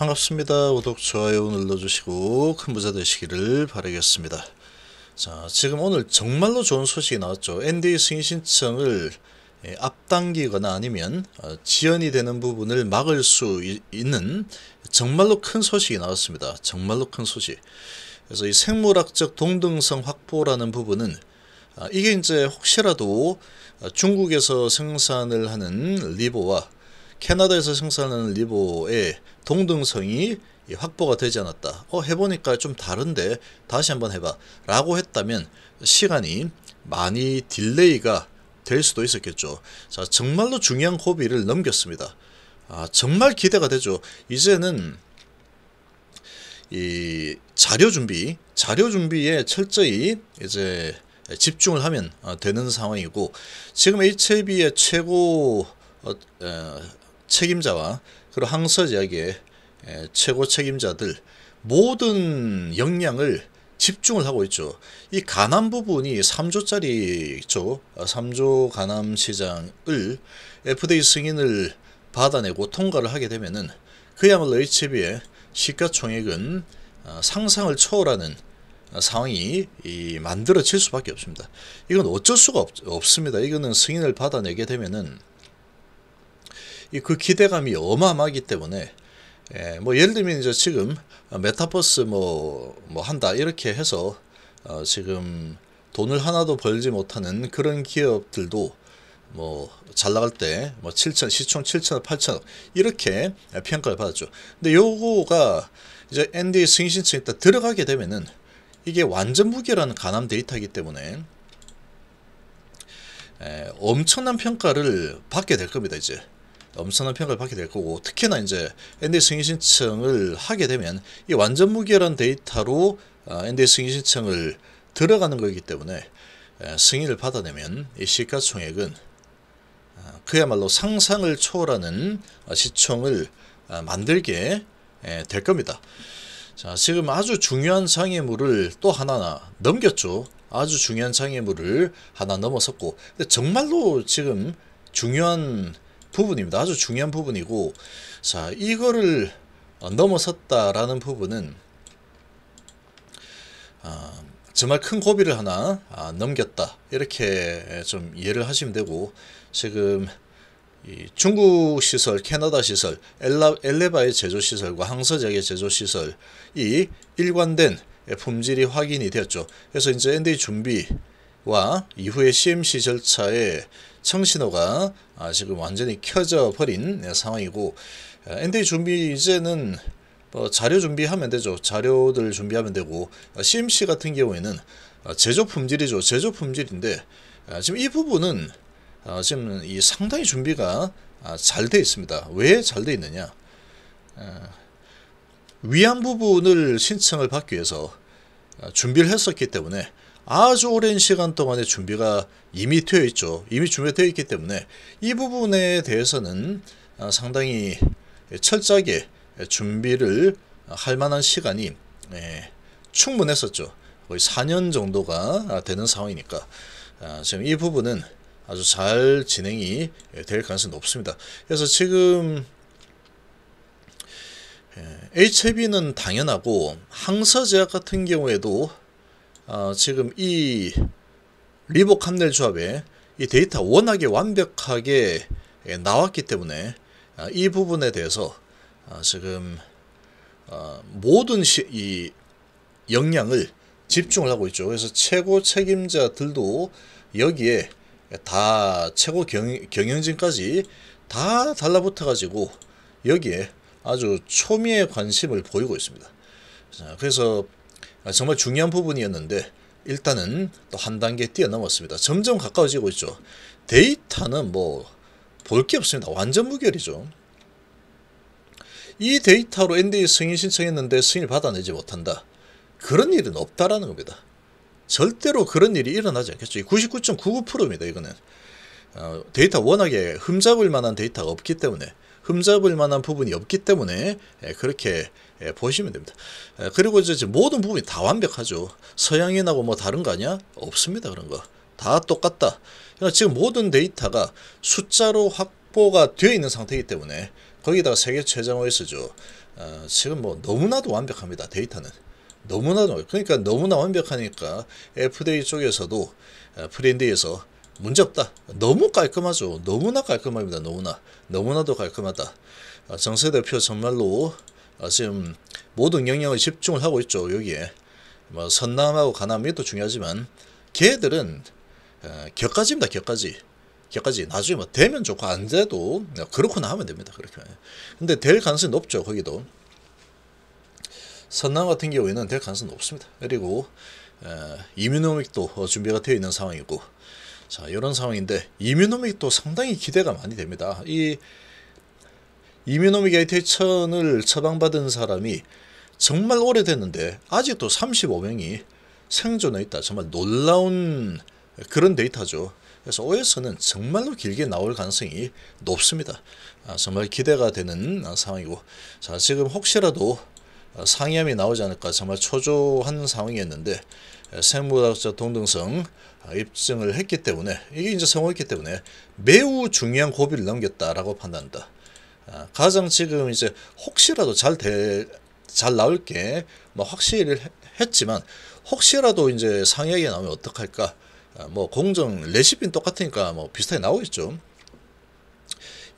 반갑습니다. 구독, 좋아요 눌러주시고 큰 부자 되시기를 바라겠습니다. 자, 지금 오늘 정말로 좋은 소식이 나왔죠. NDA 승인 신청을 예, 앞당기거나 아니면 어, 지연이 되는 부분을 막을 수 있는 정말로 큰 소식이 나왔습니다. 정말로 큰 소식. 그래서 이 생물학적 동등성 확보라는 부분은 아, 이게 이제 혹시라도 아, 중국에서 생산을 하는 리보와 캐나다에서 생산하는 리보의 동등성이 확보가 되지 않았다. 어, 해보니까 좀 다른데 다시 한번 해봐. 라고 했다면 시간이 많이 딜레이가 될 수도 있었겠죠. 자, 정말로 중요한 고비를 넘겼습니다. 아, 정말 기대가 되죠. 이제는 이 자료 준비, 자료 준비에 철저히 이제 집중을 하면 어, 되는 상황이고 지금 HLB의 최고 어, 어, 책임자와 그리고 항서제약의 최고 책임자들 모든 역량을 집중을 하고 있죠. 이 가남 부분이 3조짜리죠. 3조 아, 가남 시장을 FDA 승인을 받아내고 통과를 하게 되면은 그야말로 HB의 시가총액은 아, 상상을 초월하는 아, 상황이 만들어질 수밖에 없습니다. 이건 어쩔 수가 없, 습니다 이거는 승인을 받아내게 되면은 그 기대감이 어마어마하기 때문에 예, 뭐 예를 들면 이제 지금 메타버스 뭐, 뭐 한다 이렇게 해서 어, 지금 돈을 하나도 벌지 못하는 그런 기업들도 뭐 잘 나갈 때 뭐 7천 시총 7천억 8천억 이렇게 평가를 받았죠. 근데 요거가 이제 NDA 승신층에딱 들어가게 되면은 이게 완전 무결한 가남 데이터이기 때문에 에, 예, 엄청난 평가를 받게 될 겁니다 이제 엄청난 평가를 받게 될 거고 특히나 이제 NDA 승인 신청을 하게 되면 이 완전 무기열한 데이터로 NDA 어, 승인 신청을 들어가는 거기 때문에 승인을 받아내면 이 시가총액은 어, 그야말로 상상을 초월하는 어, 시총을 만들게 될 겁니다. 자, 지금 아주 중요한 장애물을 또 하나 넘겼죠. 아주 중요한 장애물을 하나 넘어섰고 정말로 지금 중요한 부분입니다. 아주 중요한 부분이고 자 이거를 어, 넘어섰다라는 부분은 아, 정말 큰 고비를 하나 아, 넘겼다 이렇게 좀 이해를 하시면 되고 지금 중국 시설, 캐나다 시설, 엘라, 엘레바의 제조 시설과 항서적의 제조 시설이 일관된 품질이 확인이 되었죠. 그래서 이제 NDA 준비 와 이후의 CMC 절차에 청신호가 아, 지금 완전히 켜져 버린 네, 상황이고 엔 d a 준비 이제는 뭐 자료 준비하면 되죠. 자료들 준비하면 되고 CMC 아, 같은 경우에는 아, 제조 품질이죠. 제조 품질인데 지금 이 부분은 지금 이 상당히 준비가 잘 돼 있습니다. 왜 잘 돼 있느냐? 위안 부분을 신청을 받기 위해서 준비를 했었기 때문에 아주 오랜 시간 동안의 준비가 이미 되어 있죠. 이미 준비 되어 있기 때문에 이 부분에 대해서는 아, 상당히 철저하게 준비를 할 만한 시간이 예, 충분했었죠. 거의 4년 정도가 되는 상황이니까 아, 지금 이 부분은 아주 잘 진행이 될 가능성이 높습니다. 그래서 지금 예, HB는 당연하고 항서 제약 같은 경우에도 어, 지금 이 리복 함넬 조합에 이 데이터 워낙에 완벽하게 예, 나왔기 때문에 어, 이 부분에 대해서 어, 지금 모든 시, 이 역량을 집중을 하고 있죠. 그래서 최고 책임자들도 여기에 다 최고 경, 경영진까지 다 달라붙어 가지고 여기에 아주 초미의 관심을 보이고 있습니다. 그래서 아, 정말 중요한 부분이었는데 일단은 또 한 단계 뛰어넘었습니다. 점점 가까워지고 있죠. 데이터는 뭐 볼 게 없습니다. 완전 무결이죠. 이 데이터로 NDA 승인 신청했는데 승인을 받아내지 못한다. 그런 일은 없다라는 겁니다. 절대로 그런 일이 일어나지 않겠죠. 99.99%입니다. 이거는. 어, 데이터 워낙에 흠잡을 만한 데이터가 없기 때문에 흠잡을 만한 부분이 없기 때문에 예, 그렇게 예, 보시면 됩니다. 예, 그리고 이제 모든 부분이 다 완벽하죠. 서양인하고 뭐 다른 거 아니야? 없습니다. 그런 거. 다 똑같다. 그러니까 지금 모든 데이터가 숫자로 확보가 되어 있는 상태이기 때문에 거기다가 세계 최장 OS죠. 어, 지금 뭐 너무나도 완벽합니다. 데이터는. 너무나도 그러니까 너무나 완벽하니까 FDA 쪽에서도 프린디에서 어, 문제 없다. 너무 깔끔하죠. 너무나 깔끔합니다. 너무나 너무나도 깔끔하다. 어, 정세 대표 정말로 어, 지금 모든 영역에 집중을 하고 있죠. 여기에 뭐 선남하고 가남 이도 중요하지만 걔들은 어, 격가지입니다. 격가지. 격가지. 나중에 뭐 되면 좋고 안 돼도 네, 그렇구나 하면 됩니다. 그렇게. 근데 될 가능성이 높죠. 거기도. 선남 같은 경우에는 될 가능성이 높습니다. 그리고 어, 이민호믹도 준비가 되어 있는 상황이고 자 이런 상황인데 이민호믹도 상당히 기대가 많이 됩니다. 이 이민호미가의 대천을 처방받은 사람이 정말 오래됐는데 아직도 35명이 생존해 있다. 정말 놀라운 그런 데이터죠. 그래서 OS는 정말로 길게 나올 가능성이 높습니다. 아, 정말 기대가 되는 아, 상황이고 자 지금 혹시라도 아, 상이함이 나오지 않을까 정말 초조한 상황이었는데 아, 생물학적 동등성 입증을 했기 때문에 이게 이제 성공했기 때문에 매우 중요한 고비를 넘겼다라고 판단한다. 아, 가장 지금 이제 혹시라도 잘될잘 나올 게뭐확실히 했지만 혹시라도 이제 상향이 나오면 어떡할까? 아, 뭐 공정 레시피는 똑같으니까 뭐 비슷하게 나오겠죠.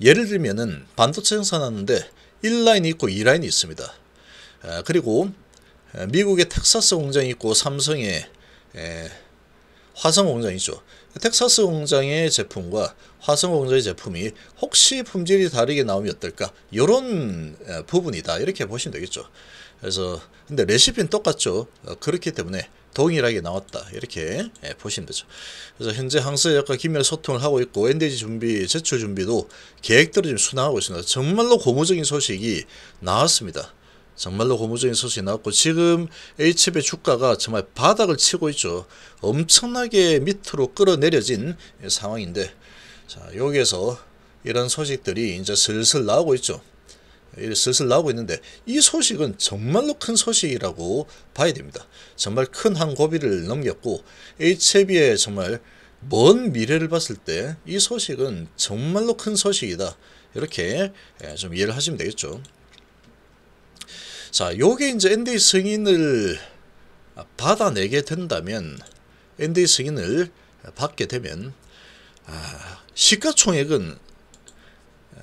예를 들면은 반도체 생산하는데 1라인이 있고 2라인이 있습니다. 아, 그리고 미국의 텍사스 공장이 있고 삼성의 화성 공장이죠. 텍사스 공장의 제품과 화성 공장의 제품이 혹시 품질이 다르게 나오면 어떨까? 이런 부분이다. 이렇게 보시면 되겠죠. 그래서 근데 레시피는 똑같죠. 어, 그렇기 때문에 동일하게 나왔다 이렇게 보시면 되죠 그래서 현재 항서역과 기밀 소통을 하고 있고 엔데지 준비 제출 준비도 계획대로 지금 순항하고 있습니다 정말로 고무적인 소식이 나왔습니다 정말로 고무적인 소식이 나왔고 지금 H배 주가가 정말 바닥을 치고 있죠. 엄청나게 밑으로 끌어내려진 상황인데 자 여기에서 이런 소식들이 이제 슬슬 나오고 있죠. 슬슬 나오고 있는데 이 소식은 정말로 큰 소식이라고 봐야 됩니다. 정말 큰 한 고비를 넘겼고 HB의 정말 먼 미래를 봤을 때 이 소식은 정말로 큰 소식이다. 이렇게 예, 좀 이해를 하시면 되겠죠. 자, 요게 이제 ND 승인을 받아내게 된다면 ND 승인을 받게 되면 아, 시가총액은 아,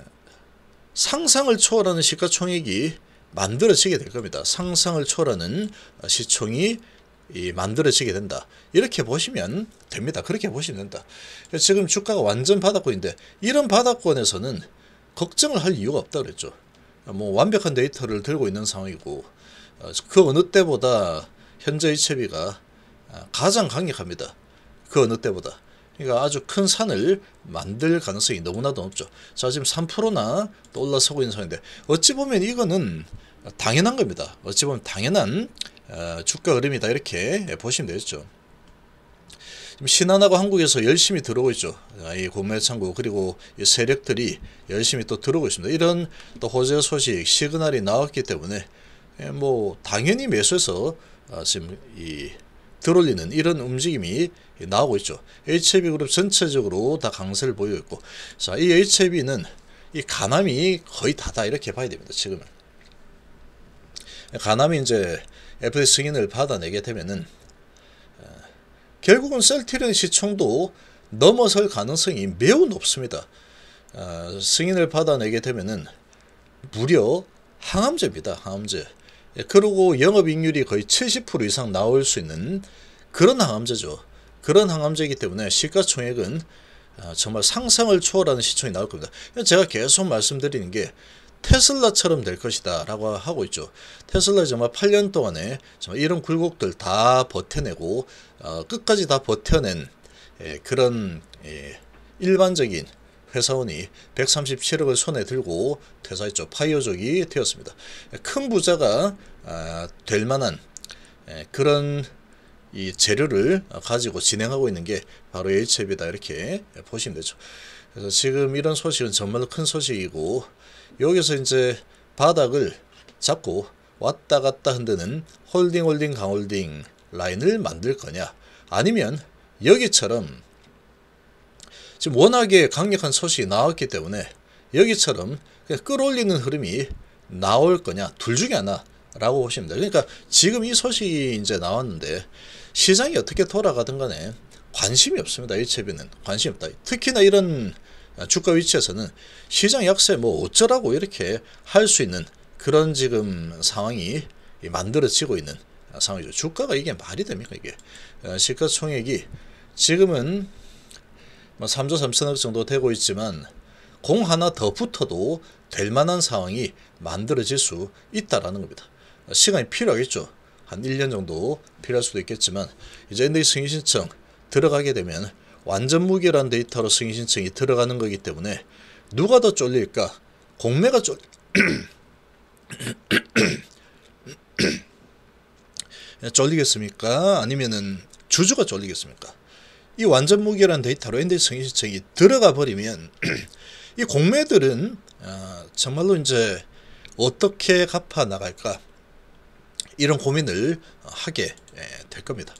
상상을 초월하는 시가총액이 만들어지게 될 겁니다. 상상을 초월하는 시총이 만들어지게 된다. 이렇게 보시면 됩니다. 그렇게 보시면 된다. 지금 주가가 완전 바닥권인데 이런 바닥권에서는 걱정을 할 이유가 없다 그랬죠. 뭐 완벽한 데이터를 들고 있는 상황이고 어, 그 어느 때보다 현재의 채비가 아, 가장 강력합니다. 그 어느 때보다. 그러니까 아주 큰 산을 만들 가능성이 너무나도 높죠. 자 지금 3%나 또 올라서고 있는 상황인데 어찌 보면 이거는 당연한 겁니다. 어찌 보면 당연한 어, 주가 흐름이다 이렇게 보시면 되겠죠. 신한하고 한국에서 열심히 들어오고 있죠. 아, 이 고매 창구 그리고 이 세력들이 열심히 또 들어오고 있습니다. 이런 또 호재 소식 시그널이 나왔기 때문에 예, 뭐 당연히 매수해서 아, 지금 이 들어올리는 이런 움직임이 나오고 있죠. HB 그룹 전체적으로 다 강세를 보이고 있고 자, 이 HB는 이 가남이 거의 다다 이렇게 봐야 됩니다. 지금은. 가남이 이제 f d 승인을 받아내게 되면은 결국은 셀티리온 시청도 넘어설 가능성이 매우 높습니다. 아, 승인을 받아내게 되면은 무려 항암제입니다. 항암제. 예, 그리고 영업익률이 거의 70% 이상 나올 수 있는 그런 항암제죠. 그런 항암제이기 때문에 시가총액은 아, 정말 상상을 초월하는 시총이 나올 겁니다. 제가 계속 말씀드리는 게 테슬라처럼 될 것이다 라고 하고 있죠. 테슬라 정말 8년 동안에 정말 이런 굴곡들 다 버텨내고 어, 끝까지 다 버텨낸 예, 그런 예, 일반적인 회사원이 137억을 손에 들고 퇴사했죠. 파이어족이 되었습니다. 큰 부자가 아, 될 만한 예, 그런 이 재료를 가지고 진행하고 있는 게 바로 HF이다 e 이렇게 보시면 되죠. 그래서 지금 이런 소식은 정말큰 소식이고 여기서 이제 바닥을 잡고 왔다 갔다 흔드는 홀딩 홀딩 강홀딩 라인을 만들 거냐 아니면 여기처럼 지금 워낙에 강력한 소식이 나왔기 때문에 여기처럼 그냥 끌어올리는 흐름이 나올 거냐 둘 중에 하나라고 보시면 돼요. 그러니까 지금 이 소식이 이제 나왔는데 시장이 어떻게 돌아가든 간에 관심이 없습니다. 일체비는 관심이 없다. 특히나 이런 주가 위치에서는 시장 약세 뭐 어쩌라고 이렇게 할 수 있는 그런 지금 상황이 만들어지고 있는 상황이죠. 주가가 이게 말이 됩니까 이게 어, 시가총액이 지금은 3조 뭐 3천억 정도 되고 있지만 공 하나 더 붙어도 될 만한 상황이 만들어질 수 있다라는 겁니다. 시간이 필요하겠죠. 한 1년 정도 필요할 수도 있겠지만 이제 NA 승인 신청 들어가게 되면 완전 무결한 데이터로 승인 신청이 들어가는 거기 때문에 누가 더 쫄릴까? 공매가 쫄 쫄리겠습니까? 아니면은 주주가 쫄리겠습니까? 이 완전 무결한 데이터로 엔딩 승인 신청이 들어가 버리면 이 공매들은 어, 정말로 이제 어떻게 갚아 나갈까 이런 고민을 하게 예, 될 겁니다.